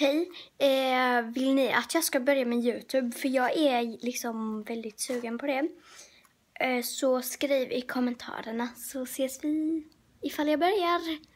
Hej! Eh, vill ni att jag ska börja med Youtube? För jag är liksom väldigt sugen på det. Eh, så skriv i kommentarerna så ses vi ifall jag börjar.